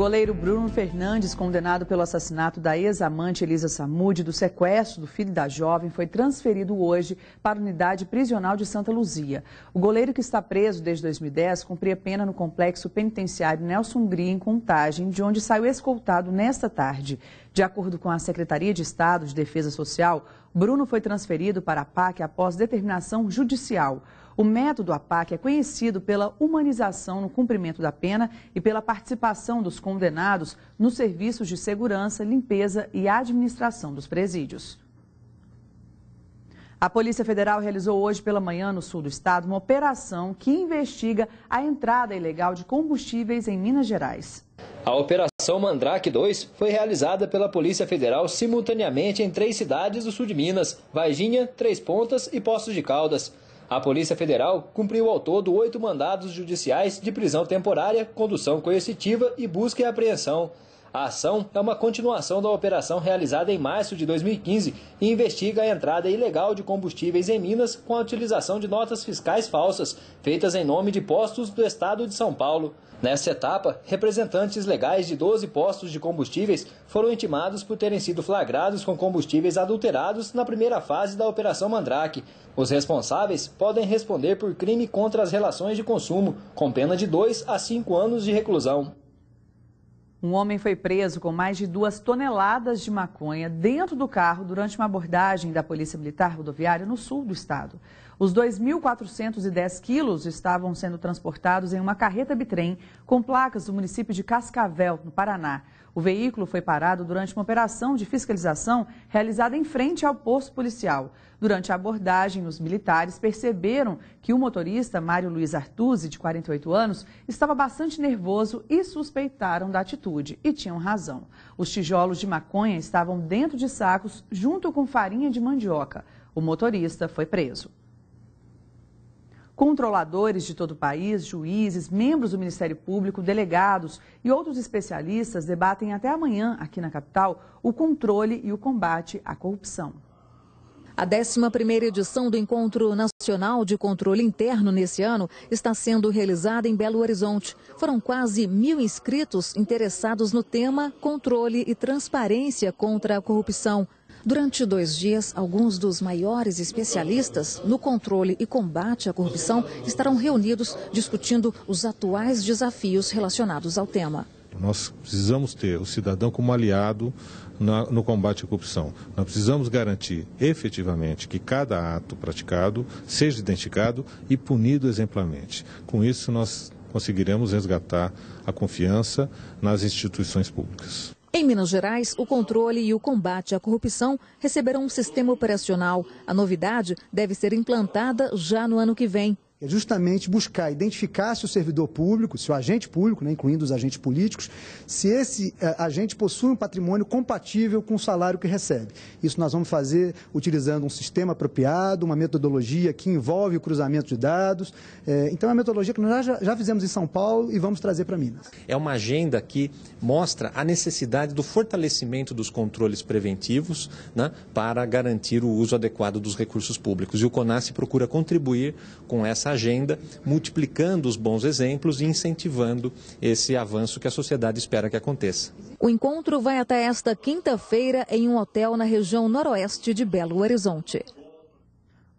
goleiro Bruno Fernandes, condenado pelo assassinato da ex-amante Elisa Samude, do sequestro do filho da jovem, foi transferido hoje para a unidade prisional de Santa Luzia. O goleiro que está preso desde 2010 cumpria pena no complexo penitenciário Nelson Gria, em Contagem, de onde saiu escoltado nesta tarde. De acordo com a Secretaria de Estado de Defesa Social, Bruno foi transferido para a PAC após determinação judicial. O método APAC é conhecido pela humanização no cumprimento da pena e pela participação dos condenados nos serviços de segurança, limpeza e administração dos presídios. A Polícia Federal realizou hoje pela manhã no sul do estado uma operação que investiga a entrada ilegal de combustíveis em Minas Gerais. A Operação Mandrake 2 foi realizada pela Polícia Federal simultaneamente em três cidades do sul de Minas: Varginha, Três Pontas e Poços de Caldas. A Polícia Federal cumpriu ao todo oito mandados judiciais de prisão temporária, condução coercitiva e busca e apreensão. A ação é uma continuação da operação realizada em março de 2015 e investiga a entrada ilegal de combustíveis em Minas com a utilização de notas fiscais falsas feitas em nome de postos do estado de São Paulo. Nessa etapa, representantes legais de 12 postos de combustíveis foram intimados por terem sido flagrados com combustíveis adulterados na primeira fase da Operação Mandrake. Os responsáveis podem responder por crime contra as relações de consumo, com pena de 2 a 5 anos de reclusão. Um homem foi preso com mais de duas toneladas de maconha dentro do carro durante uma abordagem da Polícia Militar Rodoviária no sul do estado. Os 2.410 quilos estavam sendo transportados em uma carreta bitrem com placas do município de Cascavel, no Paraná. O veículo foi parado durante uma operação de fiscalização realizada em frente ao posto policial. Durante a abordagem, os militares perceberam que o motorista, Mário Luiz Artuzzi, de 48 anos, estava bastante nervoso e suspeitaram da atitude. E tinham razão. Os tijolos de maconha estavam dentro de sacos junto com farinha de mandioca. O motorista foi preso. Controladores de todo o país, juízes, membros do Ministério Público, delegados e outros especialistas debatem até amanhã, aqui na capital, o controle e o combate à corrupção. A 11ª edição do Encontro Nacional de Controle Interno nesse ano está sendo realizada em Belo Horizonte. Foram quase mil inscritos interessados no tema Controle e Transparência contra a Corrupção. Durante dois dias, alguns dos maiores especialistas no controle e combate à corrupção estarão reunidos discutindo os atuais desafios relacionados ao tema. Nós precisamos ter o cidadão como aliado na, no combate à corrupção. Nós precisamos garantir efetivamente que cada ato praticado seja identificado e punido exemplarmente. Com isso, nós conseguiremos resgatar a confiança nas instituições públicas. Em Minas Gerais, o controle e o combate à corrupção receberão um sistema operacional. A novidade deve ser implantada já no ano que vem é justamente buscar identificar se o servidor público, se o agente público, né, incluindo os agentes políticos, se esse eh, agente possui um patrimônio compatível com o salário que recebe. Isso nós vamos fazer utilizando um sistema apropriado, uma metodologia que envolve o cruzamento de dados. É, então, é uma metodologia que nós já, já fizemos em São Paulo e vamos trazer para Minas. É uma agenda que mostra a necessidade do fortalecimento dos controles preventivos né, para garantir o uso adequado dos recursos públicos. E o CONAS procura contribuir com essa agenda, multiplicando os bons exemplos e incentivando esse avanço que a sociedade espera que aconteça. O encontro vai até esta quinta-feira em um hotel na região noroeste de Belo Horizonte.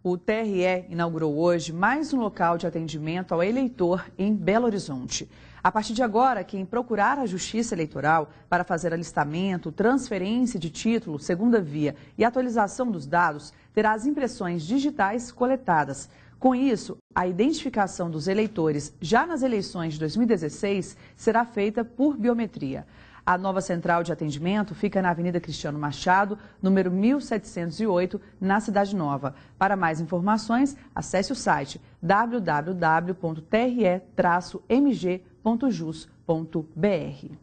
O TRE inaugurou hoje mais um local de atendimento ao eleitor em Belo Horizonte. A partir de agora, quem procurar a Justiça Eleitoral para fazer alistamento, transferência de título, segunda via e atualização dos dados terá as impressões digitais coletadas. Com isso, a identificação dos eleitores já nas eleições de 2016 será feita por biometria. A nova central de atendimento fica na Avenida Cristiano Machado, número 1708, na Cidade Nova. Para mais informações, acesse o site www.tre-mg.jus.br.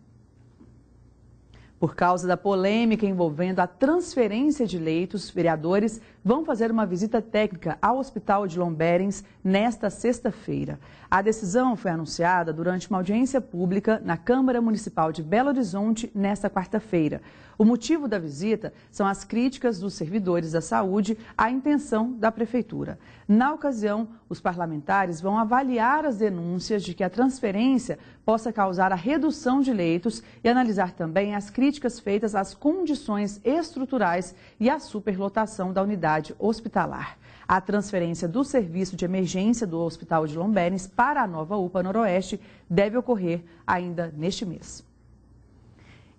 Por causa da polêmica envolvendo a transferência de leitos, vereadores vão fazer uma visita técnica ao Hospital de Lomberens nesta sexta-feira. A decisão foi anunciada durante uma audiência pública na Câmara Municipal de Belo Horizonte nesta quarta-feira. O motivo da visita são as críticas dos servidores da saúde à intenção da Prefeitura. Na ocasião, os parlamentares vão avaliar as denúncias de que a transferência possa causar a redução de leitos e analisar também as críticas feitas às condições estruturais e à superlotação da unidade hospitalar. A transferência do serviço de emergência do Hospital de Lomberes para a nova UPA Noroeste deve ocorrer ainda neste mês.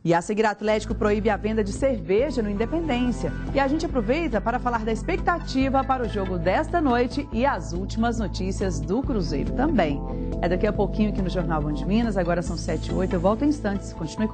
E a seguir, Atlético proíbe a venda de cerveja no Independência. E a gente aproveita para falar da expectativa para o jogo desta noite e as últimas notícias do Cruzeiro também. É daqui a pouquinho aqui no Jornal Band Minas, agora são 7 e 8. Eu volto em instantes. Continue